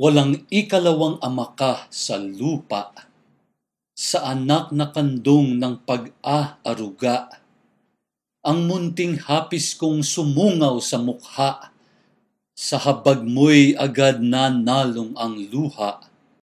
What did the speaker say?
Walang ikalawang ama ka sa lupa, sa anak na kandong ng pag-aaruga. Ang munting hapis kong sumungaw sa mukha, sa habag mo'y agad na nalong ang luha